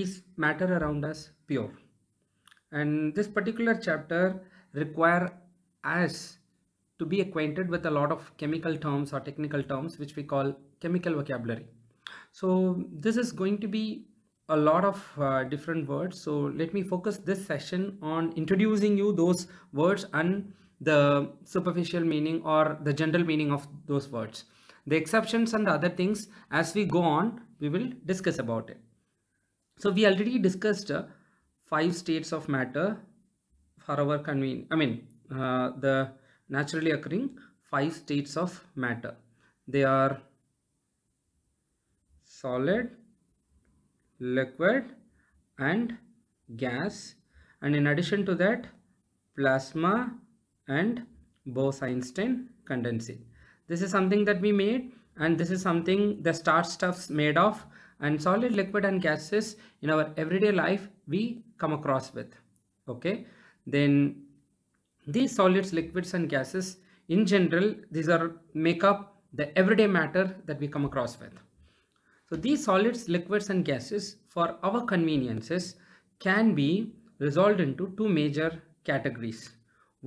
is matter around us pure and this particular chapter require us to be acquainted with a lot of chemical terms or technical terms which we call chemical vocabulary so this is going to be a lot of uh, different words so let me focus this session on introducing you those words and the superficial meaning or the general meaning of those words the exceptions and the other things as we go on we will discuss about it so we already discussed uh, five states of matter for our convene. I mean, uh, the naturally occurring five states of matter. They are solid, liquid and gas and in addition to that plasma and Bose-Einstein condensate. This is something that we made and this is something the star stuffs made of and solid liquid and gases in our everyday life we come across with okay then these solids liquids and gases in general these are make up the everyday matter that we come across with so these solids liquids and gases for our conveniences can be resolved into two major categories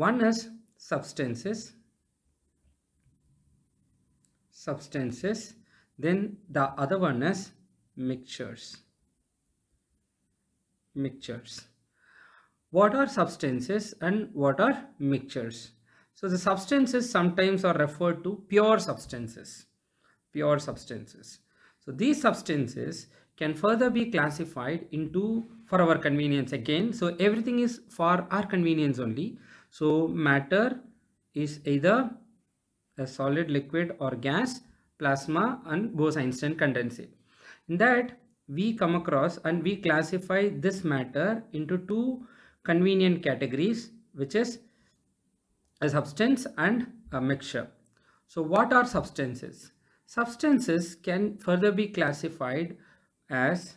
one is substances substances then the other one is mixtures mixtures what are substances and what are mixtures so the substances sometimes are referred to pure substances pure substances so these substances can further be classified into for our convenience again so everything is for our convenience only so matter is either a solid liquid or gas plasma and Bose-Einstein condensate that, we come across and we classify this matter into two convenient categories, which is a substance and a mixture. So what are substances? Substances can further be classified as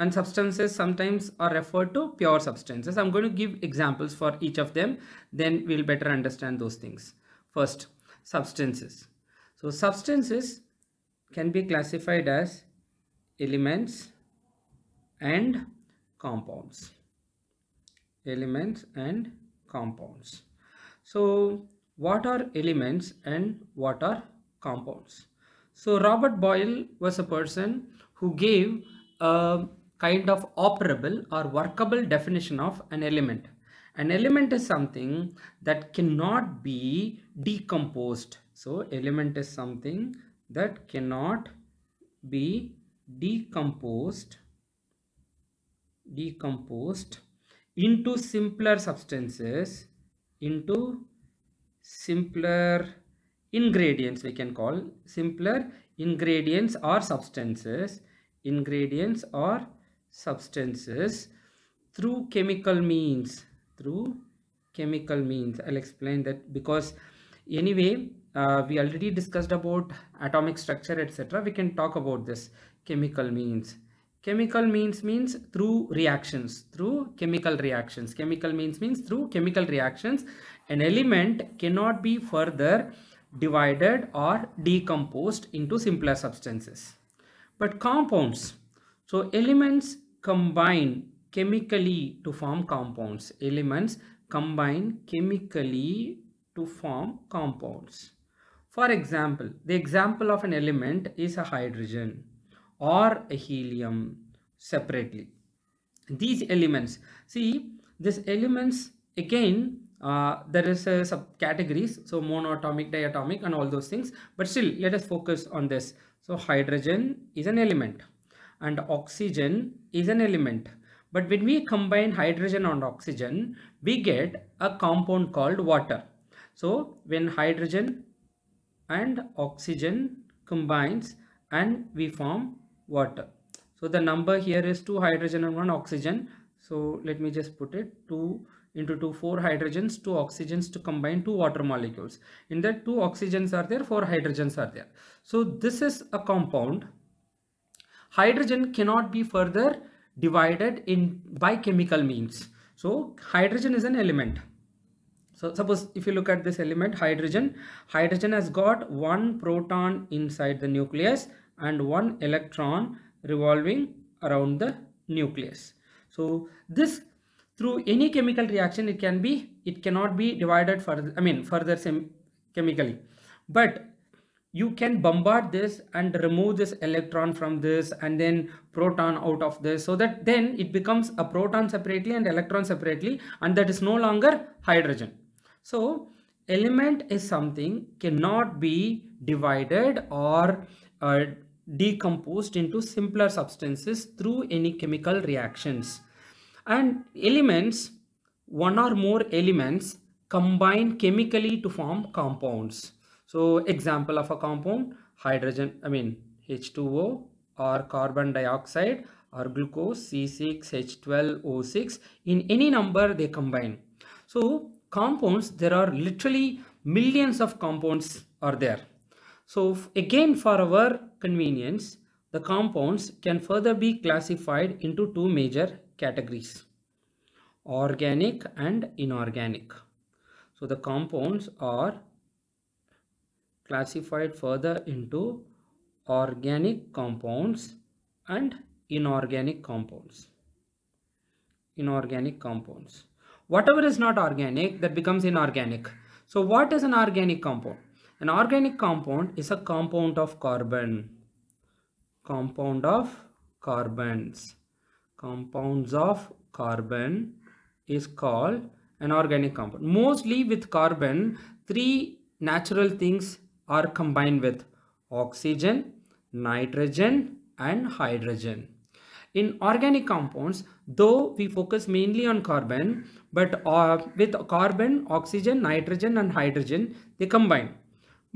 and substances sometimes are referred to pure substances. I'm going to give examples for each of them. Then we'll better understand those things. First, substances. So substances can be classified as elements and compounds elements and compounds so what are elements and what are compounds so robert boyle was a person who gave a kind of operable or workable definition of an element an element is something that cannot be decomposed so element is something that cannot be decomposed decomposed into simpler substances into simpler ingredients we can call simpler ingredients or substances ingredients or substances through chemical means through chemical means i'll explain that because anyway uh, we already discussed about atomic structure etc we can talk about this chemical means chemical means means through reactions through chemical reactions chemical means means through chemical reactions an element cannot be further divided or decomposed into simpler substances but compounds so elements combine chemically to form compounds elements combine chemically to form compounds for example the example of an element is a hydrogen or a helium separately. These elements, see these elements again uh, there is a subcategories so monoatomic diatomic and all those things but still let us focus on this so hydrogen is an element and oxygen is an element but when we combine hydrogen and oxygen we get a compound called water so when hydrogen and oxygen combines and we form water so the number here is 2 hydrogen and 1 oxygen so let me just put it 2 into 2 4 hydrogens 2 oxygens to combine 2 water molecules in that 2 oxygens are there 4 hydrogens are there so this is a compound hydrogen cannot be further divided in by chemical means so hydrogen is an element so suppose if you look at this element hydrogen hydrogen has got one proton inside the nucleus and one electron revolving around the nucleus. So this through any chemical reaction it can be it cannot be divided further I mean further chemically but you can bombard this and remove this electron from this and then proton out of this so that then it becomes a proton separately and electron separately and that is no longer hydrogen. So element is something cannot be divided or uh, decomposed into simpler substances through any chemical reactions. And elements, one or more elements combine chemically to form compounds. So example of a compound, hydrogen, I mean H2O or carbon dioxide or glucose C6H12O6 in any number they combine. So compounds, there are literally millions of compounds are there. So again for our convenience, the compounds can further be classified into two major categories, organic and inorganic. So the compounds are classified further into organic compounds and inorganic compounds. Inorganic compounds. Whatever is not organic that becomes inorganic. So what is an organic compound? An organic compound is a compound of carbon. Compound of carbons. Compounds of carbon is called an organic compound. Mostly with carbon, three natural things are combined with oxygen, nitrogen and hydrogen. In organic compounds, though we focus mainly on carbon, but uh, with carbon, oxygen, nitrogen and hydrogen, they combine.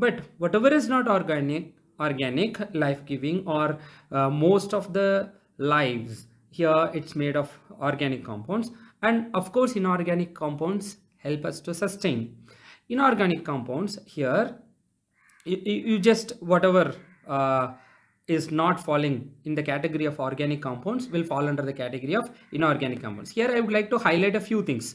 But whatever is not organic, organic, life-giving or uh, most of the lives here it's made of organic compounds and of course inorganic compounds help us to sustain inorganic compounds here you, you just whatever uh, is not falling in the category of organic compounds will fall under the category of inorganic compounds here i would like to highlight a few things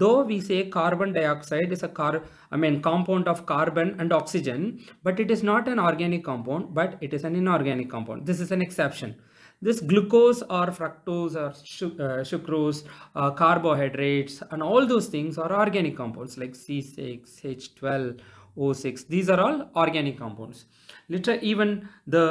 though we say carbon dioxide is a car i mean compound of carbon and oxygen but it is not an organic compound but it is an inorganic compound this is an exception this glucose or fructose or uh, sucrose uh, carbohydrates and all those things are organic compounds like c6 h12 o6 these are all organic compounds literally even the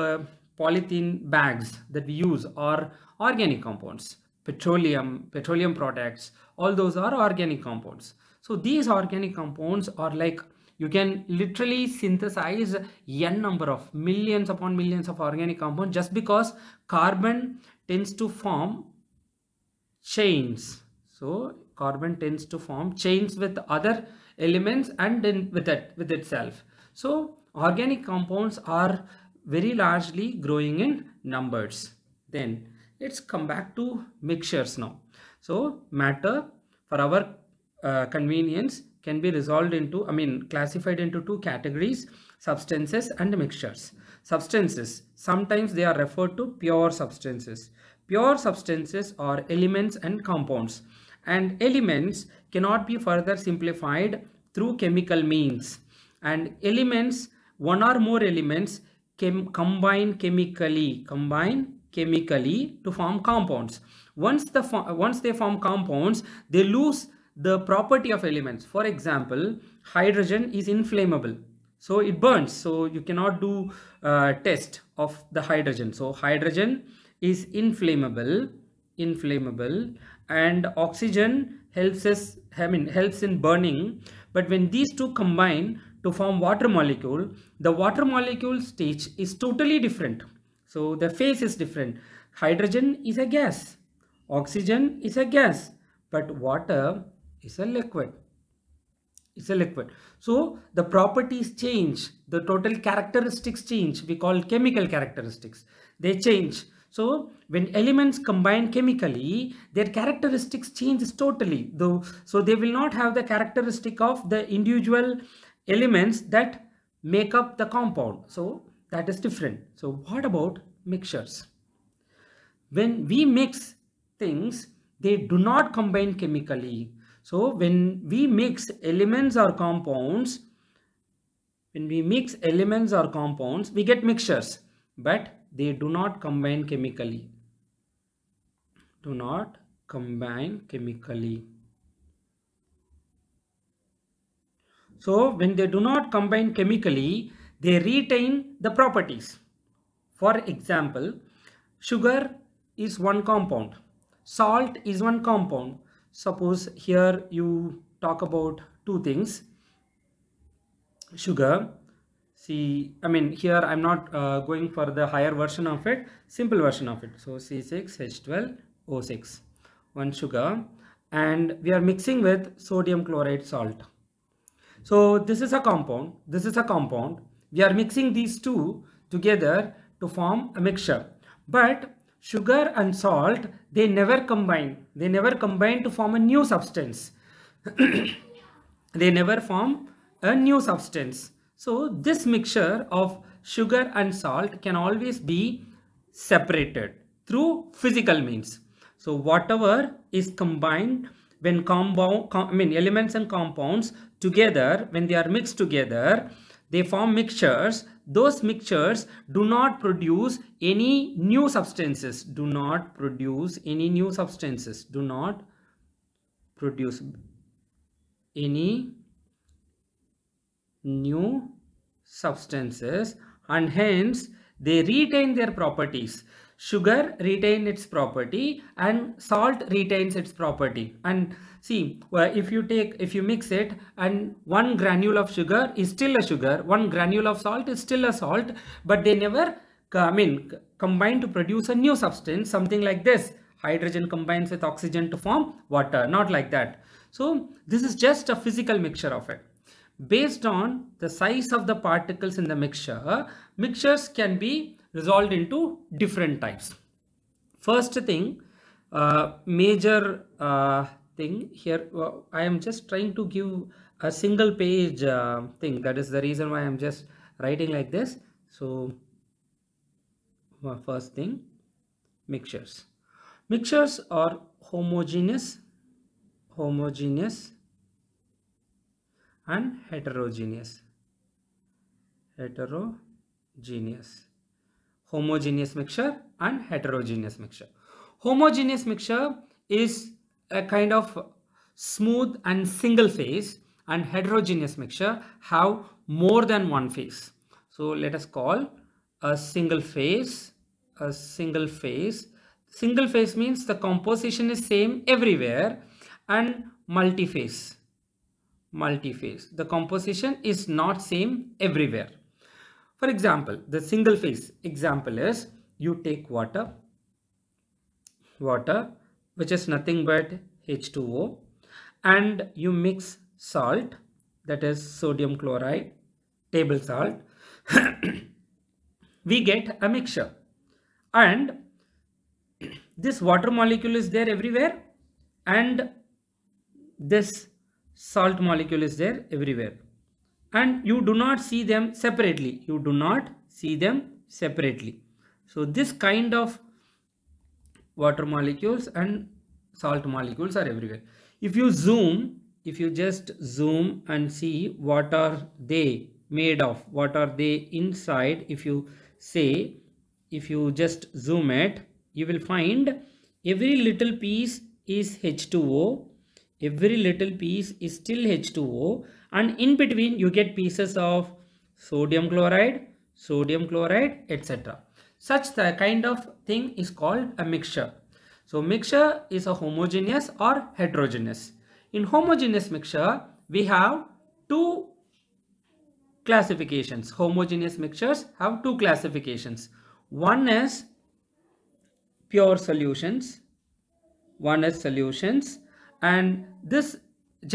polythene bags that we use are organic compounds petroleum petroleum products all those are organic compounds so these organic compounds are like you can literally synthesize n number of millions upon millions of organic compounds just because carbon tends to form chains so carbon tends to form chains with other elements and then with it with itself so organic compounds are very largely growing in numbers then let's come back to mixtures now so matter for our uh, convenience can be resolved into, I mean classified into two categories, substances and mixtures. Substances, sometimes they are referred to pure substances. Pure substances are elements and compounds and elements cannot be further simplified through chemical means and elements one or more elements chem combine chemically combine chemically to form compounds. Once, the once they form compounds, they lose the property of elements. For example, hydrogen is inflammable. So it burns. So you cannot do a uh, test of the hydrogen. So hydrogen is inflammable, inflammable and oxygen helps us, I mean, helps in burning. But when these two combine to form water molecule, the water molecule stage is totally different so the phase is different. Hydrogen is a gas. Oxygen is a gas. But water is a liquid. It's a liquid. So the properties change. The total characteristics change. We call chemical characteristics. They change. So when elements combine chemically, their characteristics changes totally. Though, so they will not have the characteristic of the individual elements that make up the compound. So that is different so what about mixtures when we mix things they do not combine chemically so when we mix elements or compounds when we mix elements or compounds we get mixtures but they do not combine chemically do not combine chemically so when they do not combine chemically they retain the properties. For example, sugar is one compound, salt is one compound. Suppose here you talk about two things, sugar, see, I mean here I'm not uh, going for the higher version of it, simple version of it. So C6H12O6, one sugar and we are mixing with sodium chloride salt. So this is a compound, this is a compound we are mixing these two together to form a mixture but sugar and salt they never combine they never combine to form a new substance they never form a new substance so this mixture of sugar and salt can always be separated through physical means so whatever is combined when compound com I mean elements and compounds together when they are mixed together they form mixtures those mixtures do not produce any new substances do not produce any new substances do not produce any new substances and hence they retain their properties sugar retain its property and salt retains its property and see uh, if you take if you mix it and one granule of sugar is still a sugar one granule of salt is still a salt but they never uh, I mean combine to produce a new substance something like this hydrogen combines with oxygen to form water not like that so this is just a physical mixture of it based on the size of the particles in the mixture mixtures can be resolved into different types. First thing, uh, major uh, thing here, well, uh, I am just trying to give a single page uh, thing. That is the reason why I'm just writing like this. So uh, first thing, mixtures. Mixtures are homogeneous, homogeneous and heterogeneous, heterogeneous homogeneous mixture and heterogeneous mixture. Homogeneous mixture is a kind of smooth and single phase and heterogeneous mixture have more than one phase. So let us call a single phase, a single phase. Single phase means the composition is same everywhere and multi-phase, multi-phase. The composition is not same everywhere. For example, the single phase example is you take water, water which is nothing but H2O and you mix salt that is sodium chloride, table salt. we get a mixture and this water molecule is there everywhere and this salt molecule is there everywhere and you do not see them separately. You do not see them separately. So this kind of water molecules and salt molecules are everywhere. If you zoom, if you just zoom and see what are they made of, what are they inside, if you say, if you just zoom it, you will find every little piece is H2O every little piece is still H2O and in between you get pieces of sodium chloride, sodium chloride etc. Such the kind of thing is called a mixture. So mixture is a homogeneous or heterogeneous. In homogeneous mixture we have two classifications. Homogeneous mixtures have two classifications. One is pure solutions, one is solutions and this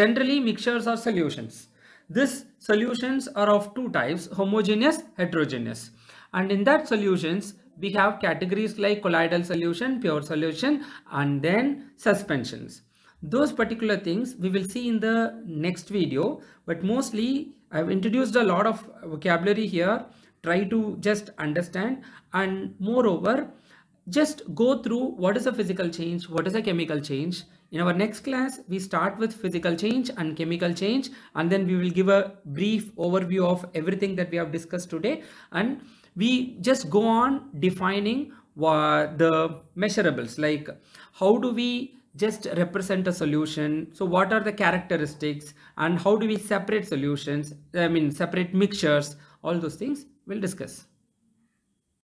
generally mixtures or solutions. This solutions are of two types, homogeneous, heterogeneous. And in that solutions, we have categories like colloidal solution, pure solution, and then suspensions. Those particular things we will see in the next video, but mostly I've introduced a lot of vocabulary here. Try to just understand and moreover, just go through what is a physical change, what is a chemical change. In our next class, we start with physical change and chemical change and then we will give a brief overview of everything that we have discussed today and we just go on defining the measurables like how do we just represent a solution so what are the characteristics and how do we separate solutions i mean separate mixtures all those things we'll discuss